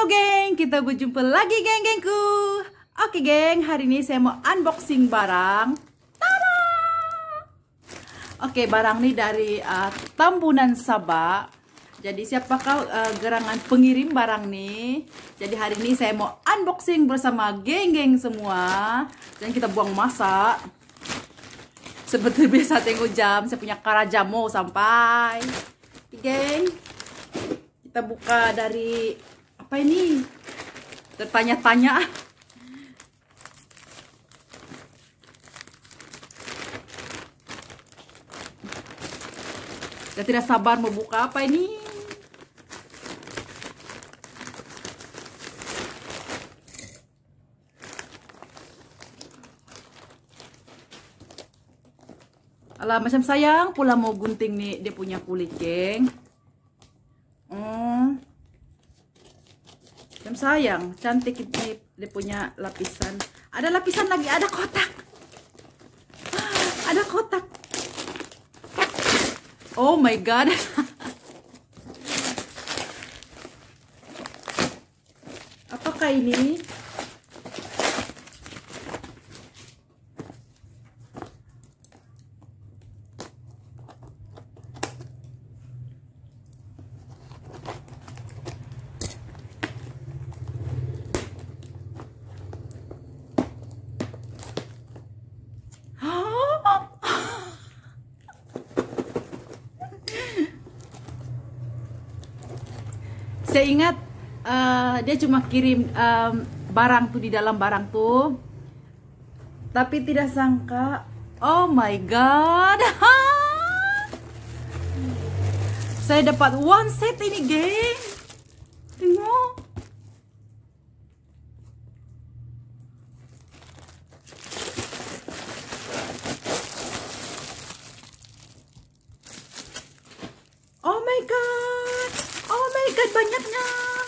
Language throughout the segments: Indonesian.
Halo geng, kita berjumpa lagi geng-gengku Oke geng, hari ini saya mau unboxing barang Tada! Oke, barang ini dari uh, Tambunan Sabah Jadi siapakah uh, gerangan pengirim barang nih Jadi hari ini saya mau unboxing bersama geng-geng semua Dan kita buang masa Seperti biasa tengok jam, saya punya karajamo mau sampai Geng kita buka dari apa ini tertanya-tanya saya tidak sabar mau buka apa ini Alah, macam sayang pula mau gunting nih dia punya kulit, geng. sayang cantik ini dia punya lapisan ada lapisan lagi ada kotak ada kotak oh my god apakah ini saya ingat uh, dia cuma kirim um, barang tuh di dalam barang tuh tapi tidak sangka oh my god saya dapat one set ini geng quên nhấp nháp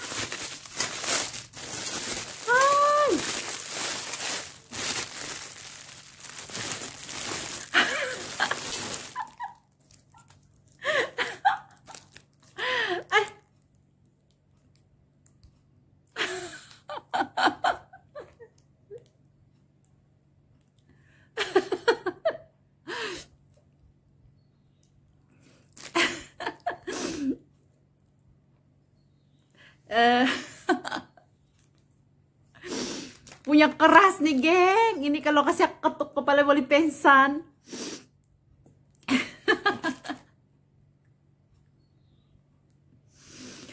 yang keras nih geng ini kalau kasih ketuk kepala boleh pensan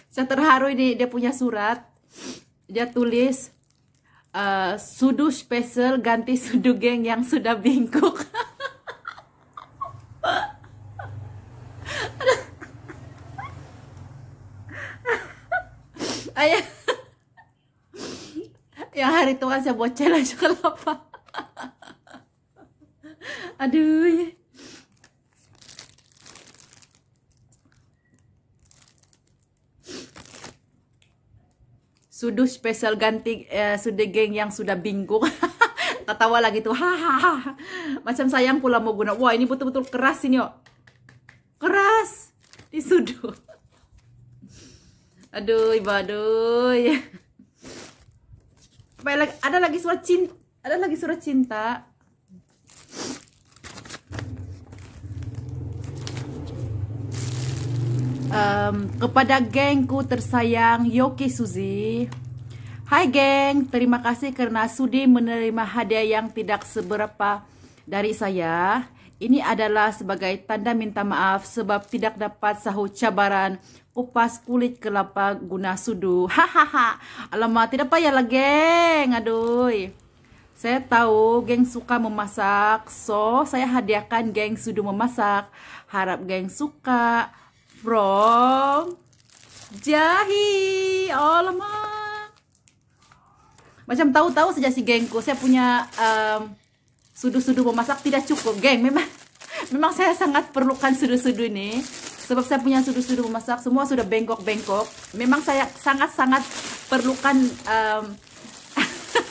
saya terharu ini dia punya surat dia tulis uh, sudu spesial ganti sudu geng yang sudah bingkuk kan saya buat challenge kelapa aduh iya. sudah spesial ganti eh, sudah geng yang sudah bingung ketawa lagi tuh hahaha macam sayang pula mau guna wah ini betul-betul keras ini yo keras di sudut aduh ibaduh ya apa lagi ada lagi surat cinta ada lagi surat cinta um, kepada gengku tersayang Yoki Suzy Hai geng, terima kasih karena sudi menerima hadiah yang tidak seberapa dari saya ini adalah sebagai tanda minta maaf sebab tidak dapat sahut cabaran kupas kulit kelapa guna sudu. Hahaha. Alamak, tidak payah lah, geng. Aduh. Saya tahu geng suka memasak. So, saya hadiahkan geng sudu memasak. Harap geng suka from Jahi. Alamak. Oh, Macam tahu-tahu saja si gengku. Saya punya um, sudu-sudu memasak tidak cukup, geng. Memang memang saya sangat perlukan sudu-sudu ini. Sebab saya punya sudu-sudu memasak semua sudah bengkok-bengkok. Memang saya sangat-sangat perlukan um,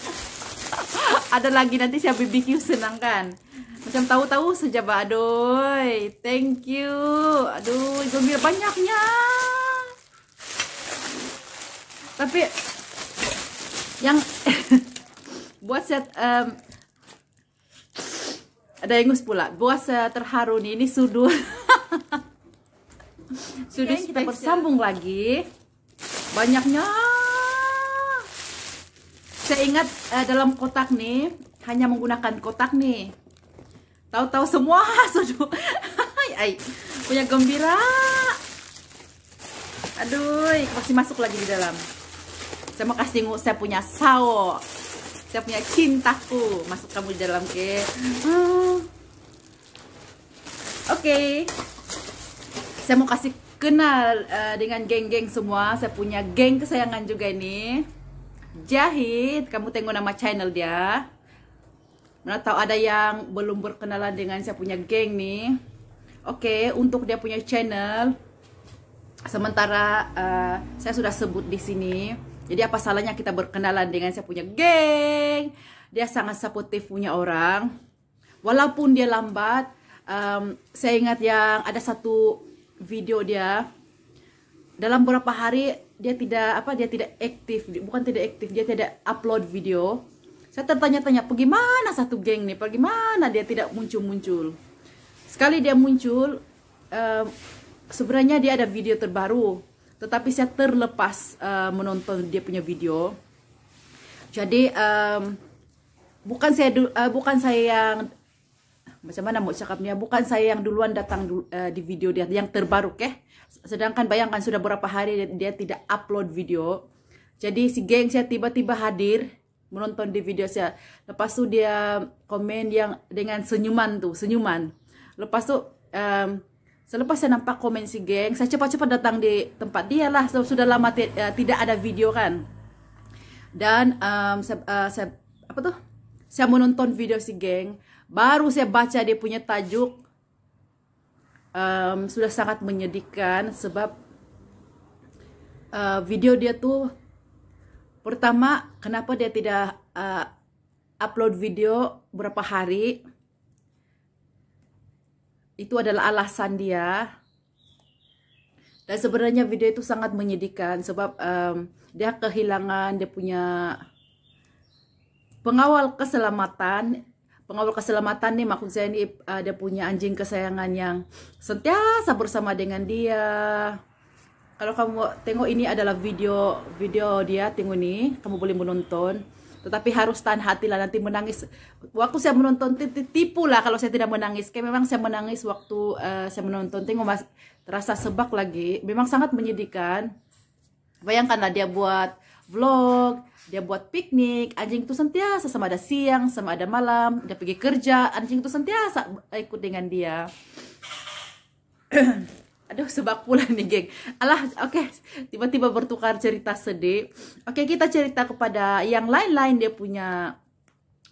ada lagi nanti saya BBQ senangkan. Macam tahu-tahu saja, aduh. Thank you. Aduh, gembira banyaknya. Tapi yang buat set um, ada ingus pula. Buas terharu nih ini sudut sudut okay, kita bersambung lagi. Banyaknya. Saya ingat uh, dalam kotak nih hanya menggunakan kotak nih. Tahu-tahu semua sudu. Ay, punya gembira. Aduh, masih masuk lagi di dalam. Saya mau kasih saya punya sawo saya punya cintaku masuk kamu di dalam ke hmm. oke ah. okay. saya mau kasih kenal uh, dengan geng-geng semua saya punya geng kesayangan juga ini jahit kamu tengok nama channel dia mana tahu ada yang belum berkenalan dengan saya punya geng nih oke okay, untuk dia punya channel sementara uh, saya sudah sebut di sini jadi apa salahnya kita berkenalan dengan saya punya geng? Dia sangat supportive punya orang. Walaupun dia lambat, um, saya ingat yang ada satu video dia dalam beberapa hari dia tidak apa dia tidak aktif, bukan tidak aktif, dia tidak upload video. Saya tertanya-tanya, bagaimana satu geng nih? Bagaimana dia tidak muncul-muncul?" Sekali dia muncul, um, sebenarnya dia ada video terbaru tetapi saya terlepas uh, menonton dia punya video. Jadi um, bukan saya uh, bukan saya yang macam mana mau cakapnya bukan saya yang duluan datang uh, di video dia yang terbaru keh. Sedangkan bayangkan sudah berapa hari dia, tidak upload video. Jadi si geng saya tiba-tiba hadir menonton di video saya. Lepas tu dia komen yang dengan senyuman tuh, senyuman. Lepas tu um, Selepas saya nampak komen si geng, saya cepat-cepat datang di tempat dia lah. Sudah lama uh, tidak ada video kan. Dan um, saya, uh, eh, saya, apa tuh? Saya menonton video si geng. Baru saya baca dia punya tajuk. Um, sudah sangat menyedihkan sebab uh, video dia tuh pertama kenapa dia tidak uh, upload video berapa hari itu adalah alasan dia. Dan sebenarnya video itu sangat menyedihkan sebab um, dia kehilangan dia punya pengawal keselamatan. Pengawal keselamatan nih maksud saya ini uh, dia punya anjing kesayangan yang sentiasa bersama dengan dia. Kalau kamu tengok ini adalah video video dia, tengok ini, kamu boleh menonton tetapi harus tahan hati lah nanti menangis waktu saya menonton tipu lah kalau saya tidak menangis kayak memang saya menangis waktu uh, saya menonton tengok mas terasa sebak lagi memang sangat menyedihkan bayangkanlah dia buat vlog dia buat piknik anjing itu sentiasa sama ada siang sama ada malam dia pergi kerja anjing itu sentiasa ikut dengan dia aduh sebab pula nih geng alah oke okay. tiba-tiba bertukar cerita sedih oke okay, kita cerita kepada yang lain-lain dia punya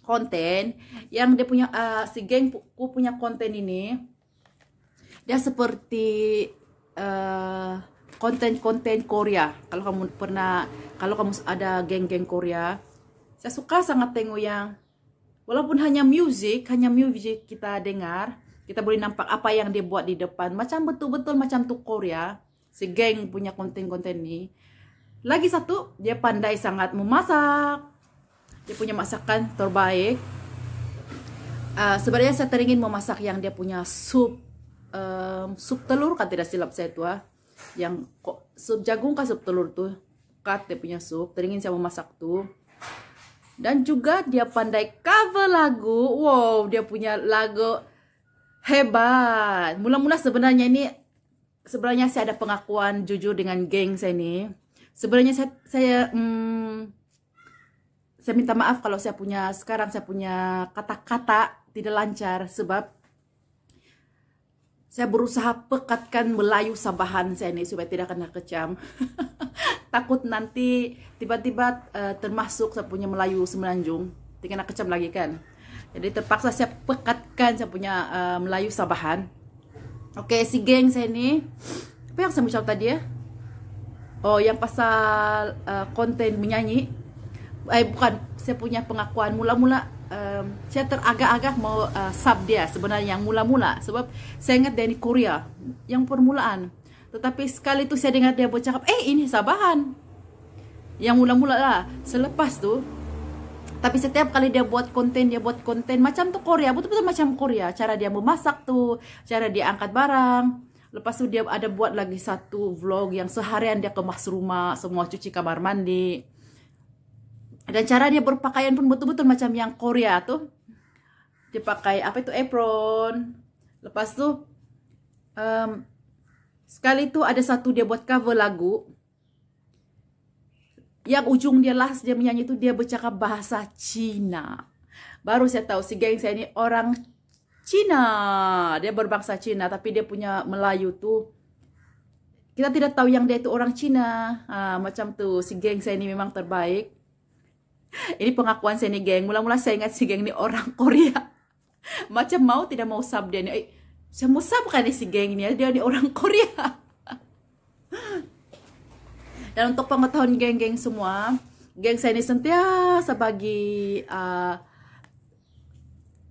konten yang dia punya uh, si geng ku punya konten ini dia seperti konten eh, konten-konten Korea kalau kamu pernah kalau kamu ada geng-geng Korea saya suka sangat tengok yang walaupun hanya music hanya music kita dengar kita boleh nampak apa yang dia buat di depan macam betul-betul macam tu Korea si geng punya konten-konten ni lagi satu dia pandai sangat memasak dia punya masakan terbaik uh, sebenarnya saya teringin memasak yang dia punya sup um, sup telur kan tidak silap saya tuh ah. yang kok sup jagung kan sup telur tuh kat dia punya sup teringin saya memasak tuh dan juga dia pandai cover lagu wow dia punya lagu Hebat. Mula-mula sebenarnya ini sebenarnya saya ada pengakuan jujur dengan geng saya ini. Sebenarnya saya saya hmm, saya minta maaf kalau saya punya sekarang saya punya kata-kata tidak lancar sebab saya berusaha pekatkan Melayu sabahan saya ini supaya tidak kena kecam. Takut nanti tiba-tiba uh, termasuk saya punya Melayu Semenanjung, tidak kena kecam lagi kan. Jadi terpaksa saya pekatkan saya punya uh, Melayu Sabahan. Okey, si geng saya ni. Apa yang saya bercakap tadi ya? Oh, yang pasal uh, konten menyanyi. Eh, bukan. Saya punya pengakuan. Mula-mula um, saya teragak-agak mau uh, sub dia sebenarnya. Yang mula-mula. Sebab saya ingat dia ni Korea. Yang permulaan. Tetapi sekali tu saya dengar dia bercakap, eh ini Sabahan. Yang mula-mula lah. Selepas tu, Tapi setiap kali dia buat konten, dia buat konten macam tuh Korea, betul-betul macam Korea. Cara dia memasak tuh, cara dia angkat barang. Lepas tuh dia ada buat lagi satu vlog yang seharian dia kemas rumah, semua cuci kamar mandi. Dan cara dia berpakaian pun betul-betul macam yang Korea tuh. Dia pakai apa itu apron. Lepas tuh um, sekali tuh ada satu dia buat cover lagu yang ujung dia last dia menyanyi itu dia bercakap bahasa Cina. Baru saya tahu si geng saya ini orang Cina. Dia berbangsa Cina tapi dia punya Melayu tu. kita tidak tahu yang dia itu orang Cina. Ah, macam tu. si geng saya ini memang terbaik. Ini pengakuan saya nih geng. Mula-mula saya ingat si geng ini orang Korea. macam mau tidak mau sub dia ini. Eh, saya mau sub kan si geng ini. Dia ini orang Korea. Dan untuk pengetahuan geng-geng semua, geng saya ini sentiasa bagi hadiah uh,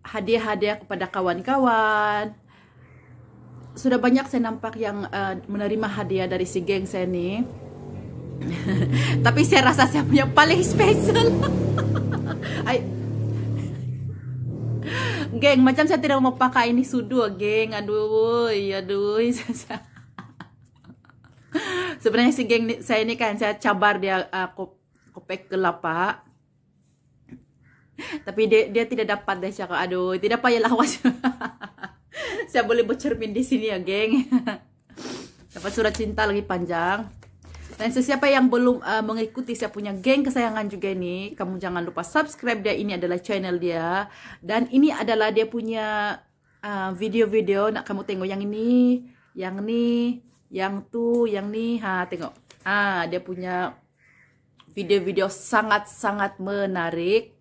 hadiah-hadiah kepada kawan-kawan. Sudah banyak saya nampak yang uh, menerima hadiah dari si geng saya ini. Tapi saya rasa saya punya paling special. I... geng, macam saya tidak mau pakai ini sudu, geng. Aduh, iya, aduh. sebenarnya si geng saya ini kan saya cabar dia uh, kopek kelapa tapi dia dia tidak dapat deh cakap aduh tidak payah lawas saya boleh bercermin di sini ya geng dapat surat cinta lagi panjang dan sesiapa yang belum uh, mengikuti saya punya geng kesayangan juga ini kamu jangan lupa subscribe dia ini adalah channel dia dan ini adalah dia punya ah, video-video uh, video -video. nak kamu tengok yang ini yang ini yang tuh yang nih ha tengok ah dia punya video-video sangat-sangat menarik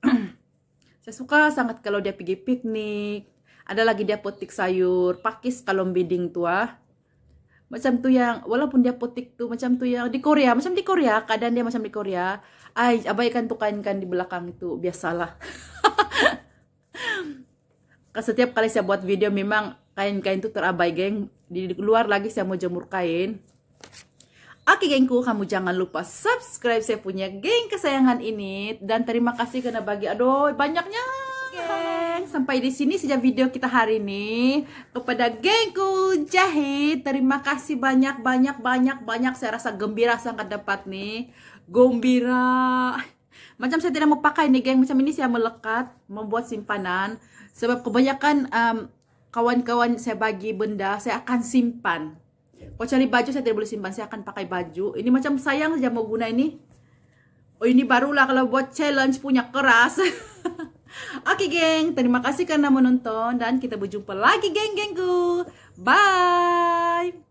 saya suka sangat kalau dia pergi piknik ada lagi dia potik sayur pakis kalau bidding tua ah. macam tuh yang walaupun dia potik tuh macam tuh yang di Korea macam di Korea keadaan dia macam di Korea ay abaikan tuh kain-kain di belakang itu biasalah setiap kali saya buat video memang kain-kain itu terabai geng di luar lagi saya mau jemur kain Oke gengku, kamu jangan lupa subscribe saya punya geng kesayangan ini dan terima kasih karena bagi aduh banyaknya geng. Sampai di sini saja video kita hari ini kepada gengku Jahit. Terima kasih banyak banyak banyak banyak saya rasa gembira sangat dapat nih. Gembira. Macam saya tidak mau pakai nih geng, macam ini saya melekat membuat simpanan sebab kebanyakan um, kawan-kawan saya bagi benda saya akan simpan kalau cari baju saya tidak boleh simpan saya akan pakai baju ini macam sayang saja mau guna ini oh ini barulah kalau buat challenge punya keras Oke geng, terima kasih karena menonton dan kita berjumpa lagi geng-gengku. Bye!